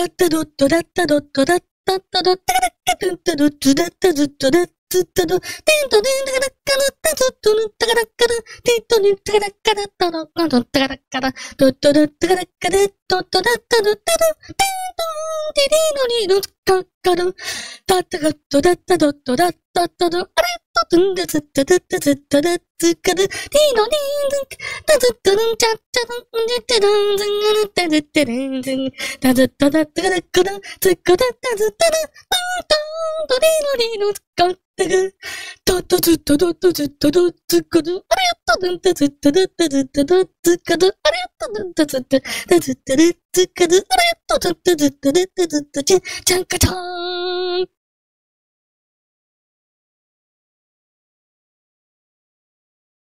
タッタドットダッタドットダッタッタドッタタダッカトタンタドッタダッタズッタダッタッタドタンタデンタタダッタヌッタズッタヌッタタダッタダタントタッタタダッタダッタドッタドッタタダッカタドッタドッタタダッタデッタッタダッタドッタドテタトタテデタノタドッタッタドタッタカッタダッタドッタダッタッタドあタットトタンタズッタダッタズッタダッツタダタィータリタズッんちゃっちゃどんじっャルンジッチルンズンガルタズん。タルンズンったッタダッっルクっツッっダっ、ズッタんントンりリロリっツっ、ッったトトっ、ッっドトズっ、トっツっコドあれやったドンタズっ、タっッタズっ、タっツっコドあれやったドンっ、ズッタダズっ、タっツっコドあれやったドンっ、ズっタダっタズっタちゃんかちャーん。